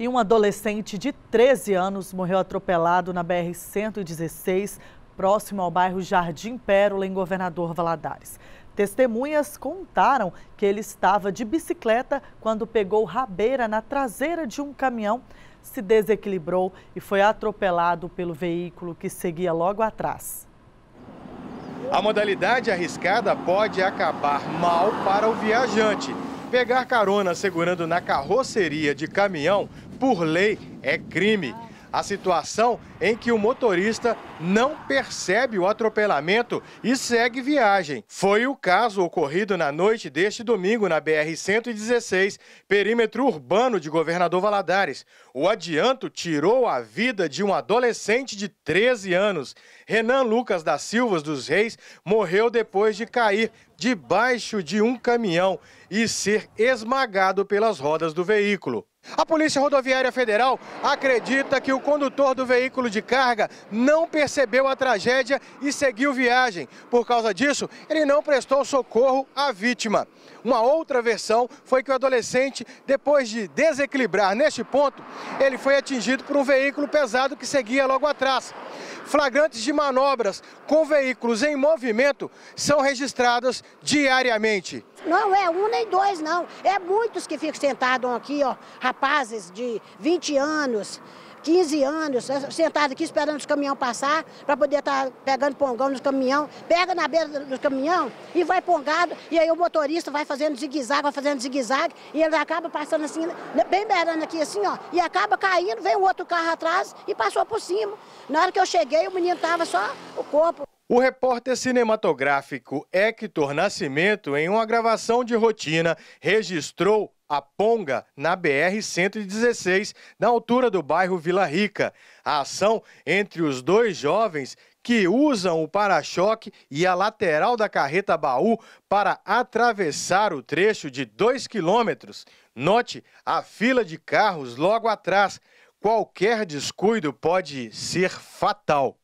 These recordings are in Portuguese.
E um adolescente de 13 anos morreu atropelado na BR-116, próximo ao bairro Jardim Pérola, em Governador Valadares. Testemunhas contaram que ele estava de bicicleta quando pegou rabeira na traseira de um caminhão, se desequilibrou e foi atropelado pelo veículo que seguia logo atrás. A modalidade arriscada pode acabar mal para o viajante. Pegar carona segurando na carroceria de caminhão, por lei, é crime a situação em que o motorista não percebe o atropelamento e segue viagem. Foi o caso ocorrido na noite deste domingo na BR-116, perímetro urbano de Governador Valadares. O adianto tirou a vida de um adolescente de 13 anos. Renan Lucas da Silva dos Reis morreu depois de cair debaixo de um caminhão e ser esmagado pelas rodas do veículo. A Polícia Rodoviária Federal acredita que o condutor do veículo de carga não percebeu a tragédia e seguiu viagem. Por causa disso, ele não prestou socorro à vítima. Uma outra versão foi que o adolescente, depois de desequilibrar neste ponto, ele foi atingido por um veículo pesado que seguia logo atrás. Flagrantes de manobras com veículos em movimento são registradas diariamente. Não é um nem dois, não. É muitos que ficam sentados aqui, ó, rapazes de 20 anos, 15 anos, eh, sentados aqui esperando os caminhão passar, para poder estar tá pegando pongão nos caminhão. Pega na beira do caminhão e vai pongado, e aí o motorista vai fazendo zigue-zague, vai fazendo zigue-zague, e ele acaba passando assim, né, bem beirando aqui assim, ó, e acaba caindo, vem o outro carro atrás e passou por cima. Na hora que eu cheguei, o menino tava só o corpo. O repórter cinematográfico Hector Nascimento, em uma gravação de rotina, registrou a Ponga na BR-116, na altura do bairro Vila Rica. A ação entre os dois jovens que usam o para-choque e a lateral da carreta baú para atravessar o trecho de 2 quilômetros. Note a fila de carros logo atrás. Qualquer descuido pode ser fatal.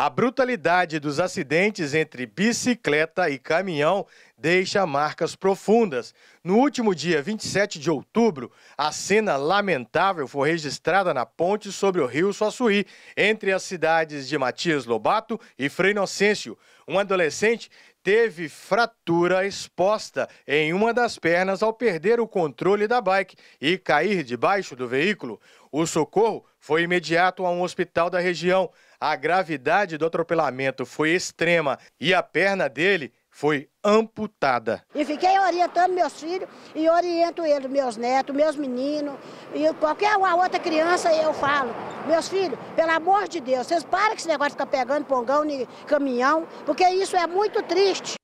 A brutalidade dos acidentes entre bicicleta e caminhão deixa marcas profundas. No último dia 27 de outubro, a cena lamentável foi registrada na ponte sobre o rio Suaçuí, entre as cidades de Matias Lobato e Frei Inocêncio. Um adolescente teve fratura exposta em uma das pernas ao perder o controle da bike e cair debaixo do veículo. O socorro foi imediato a um hospital da região. A gravidade do atropelamento foi extrema e a perna dele foi amputada. E fiquei orientando meus filhos e oriento eles, meus netos, meus meninos e qualquer uma outra criança eu falo. Meus filhos, pelo amor de Deus, vocês parem com esse negócio de ficar pegando pongão e caminhão, porque isso é muito triste.